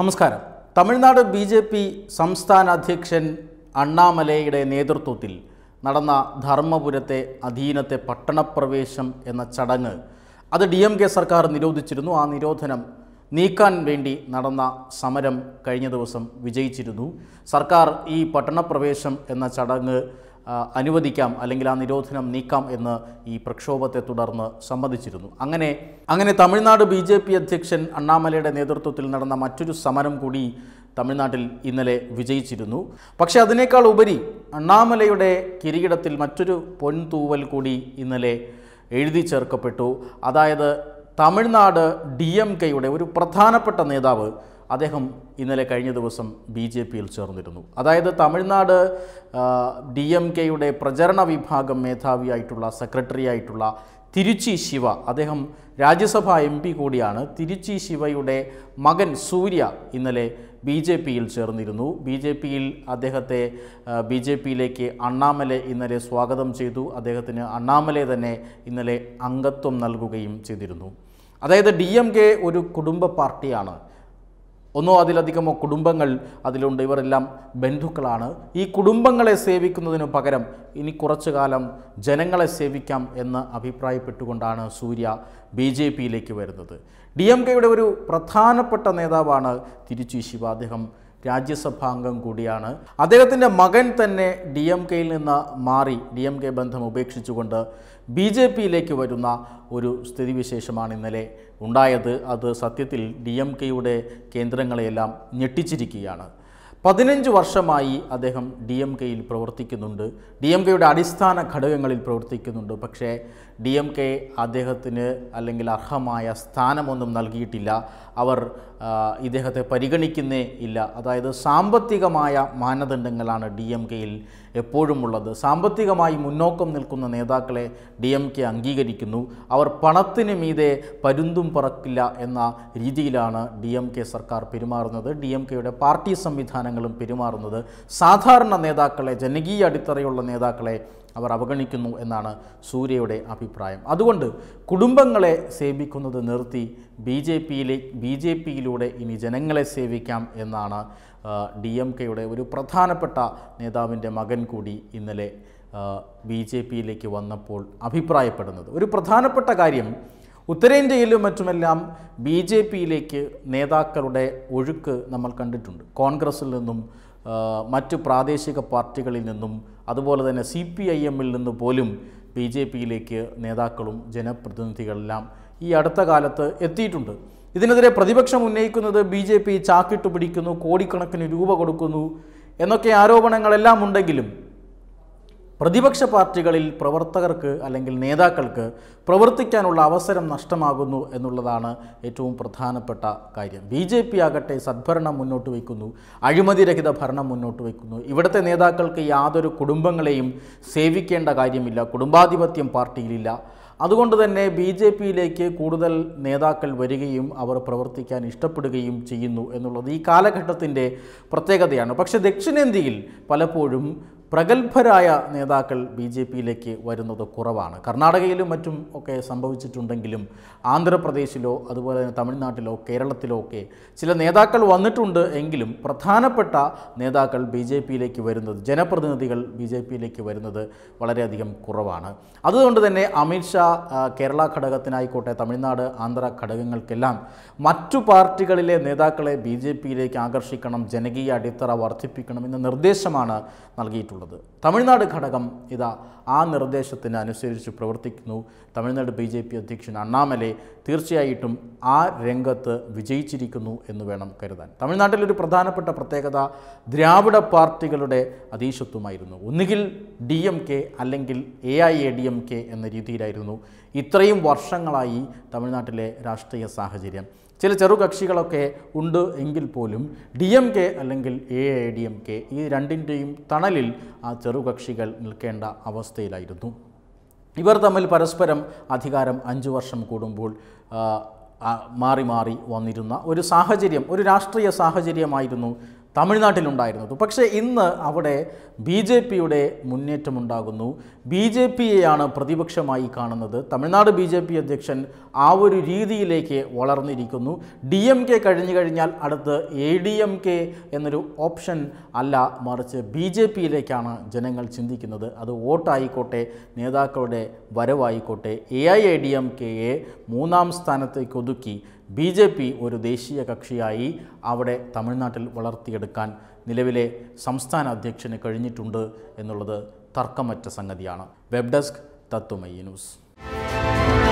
നമസ്കാരം Tamil Nadu B J P സംസ്ഥാന അധ്യക്ഷൻ അണ്ണാമലയുടെ നേതൃത്വത്തിൽ നടന്ന ധർമ്മപുരത്തെ അധീനത്തെ പട്ടണപ്രവേശം എന്ന ചടങ്ങ് അത് ഡി എം കെ സർക്കാർ നിരോധിച്ചിരുന്നു ആ നിരോധനം നീക്കാൻ വേണ്ടി നടന്ന സമരം കഴിഞ്ഞ ദിവസം വിജയിച്ചിരുന്നു സർക്കാർ ഈ പട്ടണപ്രവേശം എന്ന ചടങ്ങ് അനുവദിക്കാം അല്ലെങ്കിൽ ആ നിരോധനം നീക്കാം എന്ന് ഈ പ്രക്ഷോഭത്തെ തുടർന്ന് സമ്മതിച്ചിരുന്നു അങ്ങനെ അങ്ങനെ തമിഴ്നാട് ബി ജെ പി അധ്യക്ഷൻ അണ്ണാമലയുടെ നേതൃത്വത്തിൽ നടന്ന മറ്റൊരു സമരം കൂടി തമിഴ്നാട്ടിൽ ഇന്നലെ വിജയിച്ചിരുന്നു പക്ഷെ അതിനേക്കാൾ ഉപരി അണ്ണാമലയുടെ കിരീടത്തിൽ മറ്റൊരു പൊൻതൂവൽ കൂടി ഇന്നലെ എഴുതി ചേർക്കപ്പെട്ടു അതായത് തമിഴ്നാട് ഡി എം കെയുടെ ഒരു പ്രധാനപ്പെട്ട നേതാവ് അദ്ദേഹം ഇന്നലെ കഴിഞ്ഞ ദിവസം ബി ജെ പിയിൽ ചേർന്നിരുന്നു അതായത് തമിഴ്നാട് ഡി എം കെയുടെ പ്രചരണ വിഭാഗം മേധാവിയായിട്ടുള്ള സെക്രട്ടറി ആയിട്ടുള്ള തിരുച്ചി ശിവ അദ്ദേഹം രാജ്യസഭാ എം പി കൂടിയാണ് തിരുച്ചി ശിവയുടെ മകൻ സൂര്യ ഇന്നലെ ബി ജെ പിയിൽ ചേർന്നിരുന്നു ബി ജെ പിയിൽ അദ്ദേഹത്തെ ബി ജെ പിയിലേക്ക് അണ്ണാമല ഇന്നലെ സ്വാഗതം ചെയ്തു അദ്ദേഹത്തിന് അണ്ണാമല തന്നെ ഇന്നലെ അംഗത്വം നൽകുകയും ചെയ്തിരുന്നു അതായത് ഡി എം കെ ഒരു കുടുംബ പാർട്ടിയാണ് ഒന്നോ അതിലധികമോ കുടുംബങ്ങൾ അതിലുണ്ട് ഇവരെല്ലാം ബന്ധുക്കളാണ് ഈ കുടുംബങ്ങളെ സേവിക്കുന്നതിനു പകരം ഇനി കുറച്ചു കാലം ജനങ്ങളെ സേവിക്കാം എന്ന് അഭിപ്രായപ്പെട്ടുകൊണ്ടാണ് സൂര്യ ബി ജെ പിയിലേക്ക് വരുന്നത് ഡി എം കെയുടെ ഒരു പ്രധാനപ്പെട്ട നേതാവാണ് തിരുച്ചി ശിവ അദ്ദേഹം രാജ്യസഭാംഗം കൂടിയാണ് അദ്ദേഹത്തിൻ്റെ മകൻ തന്നെ ഡി എം കെയിൽ നിന്ന് മാറി ഡി എം കെ ബന്ധം ഉപേക്ഷിച്ചുകൊണ്ട് ബി ജെ പിയിലേക്ക് വരുന്ന ഒരു സ്ഥിതിവിശേഷമാണ് ഇന്നലെ ഉണ്ടായത് അത് സത്യത്തിൽ ഡി എം കെയുടെ കേന്ദ്രങ്ങളെയെല്ലാം ഞെട്ടിച്ചിരിക്കുകയാണ് പതിനഞ്ച് വർഷമായി അദ്ദേഹം ഡി എം കെയിൽ പ്രവർത്തിക്കുന്നുണ്ട് ഡി എം കെയുടെ അടിസ്ഥാന ഘടകങ്ങളിൽ പ്രവർത്തിക്കുന്നുണ്ട് പക്ഷേ ഡി എം കെ അദ്ദേഹത്തിന് അല്ലെങ്കിൽ അർഹമായ സ്ഥാനമൊന്നും നൽകിയിട്ടില്ല അവർ ഇദ്ദേഹത്തെ പരിഗണിക്കുന്നേ ഇല്ല അതായത് സാമ്പത്തികമായ മാനദണ്ഡങ്ങളാണ് ഡി എം കെയിൽ എപ്പോഴുമുള്ളത് സാമ്പത്തികമായി മുന്നോക്കം നിൽക്കുന്ന നേതാക്കളെ ഡി എം കെ അംഗീകരിക്കുന്നു അവർ പണത്തിന് മീതെ പരുന്തും പറക്കില്ല എന്ന രീതിയിലാണ് ഡി എം കെ സർക്കാർ പെരുമാറുന്നത് ഡി എം കെയുടെ പാർട്ടി സംവിധാനം സംവിധാനങ്ങളും പെരുമാറുന്നത് സാധാരണ നേതാക്കളെ ജനകീയ അടിത്തറയുള്ള നേതാക്കളെ അവർ അവഗണിക്കുന്നു എന്നാണ് സൂര്യയുടെ അഭിപ്രായം അതുകൊണ്ട് കുടുംബങ്ങളെ സേവിക്കുന്നത് നിർത്തി ബി ജെ പിയിലെ ബി ജെ പിയിലൂടെ ഇനി ജനങ്ങളെ സേവിക്കാം എന്നാണ് ഡി എം കെയുടെ ഒരു പ്രധാനപ്പെട്ട നേതാവിൻ്റെ മകൻ കൂടി ഇന്നലെ ബി ജെ പിയിലേക്ക് വന്നപ്പോൾ അഭിപ്രായപ്പെടുന്നത് ഒരു പ്രധാനപ്പെട്ട കാര്യം ഉത്തരേന്ത്യയിലും മറ്റുമെല്ലാം ബി ജെ പിയിലേക്ക് നേതാക്കളുടെ ഒഴുക്ക് നമ്മൾ കണ്ടിട്ടുണ്ട് കോൺഗ്രസിൽ നിന്നും മറ്റു പ്രാദേശിക പാർട്ടികളിൽ നിന്നും അതുപോലെ തന്നെ സി പി ഐ എമ്മിൽ നിന്ന് പോലും ബി ജെ പിയിലേക്ക് നേതാക്കളും ജനപ്രതിനിധികളെല്ലാം ഈ അടുത്ത കാലത്ത് എത്തിയിട്ടുണ്ട് ഇതിനെതിരെ പ്രതിപക്ഷം ഉന്നയിക്കുന്നത് ബി ജെ പി ചാക്കിട്ട് പിടിക്കുന്നു കോടിക്കണക്കിന് രൂപ കൊടുക്കുന്നു എന്നൊക്കെ ആരോപണങ്ങളെല്ലാം ഉണ്ടെങ്കിലും പ്രതിപക്ഷ പാർട്ടികളിൽ പ്രവർത്തകർക്ക് അല്ലെങ്കിൽ നേതാക്കൾക്ക് പ്രവർത്തിക്കാനുള്ള അവസരം നഷ്ടമാകുന്നു എന്നുള്ളതാണ് ഏറ്റവും പ്രധാനപ്പെട്ട കാര്യം ബി ജെ പി ആകട്ടെ സദ്ഭരണം മുന്നോട്ട് വയ്ക്കുന്നു അഴിമതിരഹിത ഭരണം മുന്നോട്ട് വയ്ക്കുന്നു ഇവിടുത്തെ നേതാക്കൾക്ക് യാതൊരു കുടുംബങ്ങളെയും സേവിക്കേണ്ട കാര്യമില്ല കുടുംബാധിപത്യം പാർട്ടിയിലില്ല അതുകൊണ്ട് തന്നെ ബി ജെ പിയിലേക്ക് കൂടുതൽ നേതാക്കൾ വരികയും അവർ പ്രവർത്തിക്കാൻ ഇഷ്ടപ്പെടുകയും ചെയ്യുന്നു എന്നുള്ളത് ഈ കാലഘട്ടത്തിൻ്റെ പ്രത്യേകതയാണ് പക്ഷേ ദക്ഷിണേന്ത്യയിൽ പലപ്പോഴും പ്രഗത്ഭരായ നേതാക്കൾ ബി ജെ പിയിലേക്ക് വരുന്നത് കുറവാണ് കർണാടകയിലും മറ്റും ഒക്കെ സംഭവിച്ചിട്ടുണ്ടെങ്കിലും ആന്ധ്രാപ്രദേശിലോ അതുപോലെ തന്നെ തമിഴ്നാട്ടിലോ കേരളത്തിലോ ഒക്കെ ചില നേതാക്കൾ വന്നിട്ടുണ്ട് എങ്കിലും പ്രധാനപ്പെട്ട നേതാക്കൾ ബി ജെ പിയിലേക്ക് വരുന്നത് ജനപ്രതിനിധികൾ ബി ജെ പിയിലേക്ക് വരുന്നത് വളരെയധികം കുറവാണ് അതുകൊണ്ട് തന്നെ അമിത്ഷാ കേരള ഘടകത്തിനായിക്കോട്ടെ തമിഴ്നാട് ആന്ധ്ര ഘടകങ്ങൾക്കെല്ലാം മറ്റു പാർട്ടികളിലെ നേതാക്കളെ ബി ജെ പിയിലേക്ക് ആകർഷിക്കണം ജനകീയ അടിത്തറ വർദ്ധിപ്പിക്കണം എന്ന നിർദ്ദേശമാണ് നൽകിയിട്ടുള്ളത് എന്നുള്ളത് തമിഴ്നാട് ഘടകം ഇതാ ആ നിർദ്ദേശത്തിന് അനുസരിച്ച് പ്രവർത്തിക്കുന്നു തമിഴ്നാട് ബി ജെ പി അധ്യക്ഷൻ അണ്ണാമലെ തീർച്ചയായിട്ടും ആ രംഗത്ത് വിജയിച്ചിരിക്കുന്നു എന്ന് വേണം കരുതാൻ തമിഴ്നാട്ടിലൊരു പ്രധാനപ്പെട്ട പ്രത്യേകത ദ്രാവിഡ പാർട്ടികളുടെ അതീശത്വമായിരുന്നു ഒന്നുകിൽ ഡി എം കെ അല്ലെങ്കിൽ A I A D M K എന്ന രീതിയിലായിരുന്നു ഇത്രയും വർഷങ്ങളായി തമിഴ്നാട്ടിലെ രാഷ്ട്രീയ സാഹചര്യം ചില ചെറു കക്ഷികളൊക്കെ ഉണ്ട് എങ്കിൽ പോലും ഡി എം കെ അല്ലെങ്കിൽ A I D M K ഈ രണ്ടിൻ്റെയും തണലിൽ ആ ചെറുകക്ഷികൾ നിൽക്കേണ്ട അവസ്ഥയിലായിരുന്നു ഇവർ തമ്മിൽ പരസ്പരം അധികാരം അഞ്ചു വർഷം കൂടുമ്പോൾ മാറി മാറി വന്നിരുന്ന ഒരു സാഹചര്യം ഒരു രാഷ്ട്രീയ സാഹചര്യമായിരുന്നു തമിഴ്നാട്ടിലുണ്ടായിരുന്നത് പക്ഷേ ഇന്ന് അവിടെ ബി ജെ പിയുടെ മുന്നേറ്റമുണ്ടാകുന്നു ബി ജെ പിയെയാണ് പ്രതിപക്ഷമായി കാണുന്നത് തമിഴ്നാട് ബി ജെ പി അധ്യക്ഷൻ ആ ഒരു രീതിയിലേക്ക് വളർന്നിരിക്കുന്നു ഡി എം കെ കഴിഞ്ഞു കഴിഞ്ഞാൽ അടുത്ത് എ ഡി എം കെ എന്നൊരു ഓപ്ഷൻ അല്ല മറിച്ച് ബി ജെ പിയിലേക്കാണ് ജനങ്ങൾ ചിന്തിക്കുന്നത് അത് വോട്ടായിക്കോട്ടെ നേതാക്കളുടെ വരവായിക്കോട്ടെ A I A D M കെയെ മൂന്നാം സ്ഥാനത്തേക്ക് ഒതുക്കി ബി ജെ പി ഒരു ദേശീയ കക്ഷിയായി അവിടെ തമിഴ്നാട്ടിൽ വളർത്തിയെടുക്കാൻ നിലവിലെ സംസ്ഥാന അധ്യക്ഷന് കഴിഞ്ഞിട്ടുണ്ട് എന്നുള്ളത് തർക്കമറ്റ സംഗതിയാണ് വെബ് ഡെസ്ക് തത്വമയി ന്യൂസ്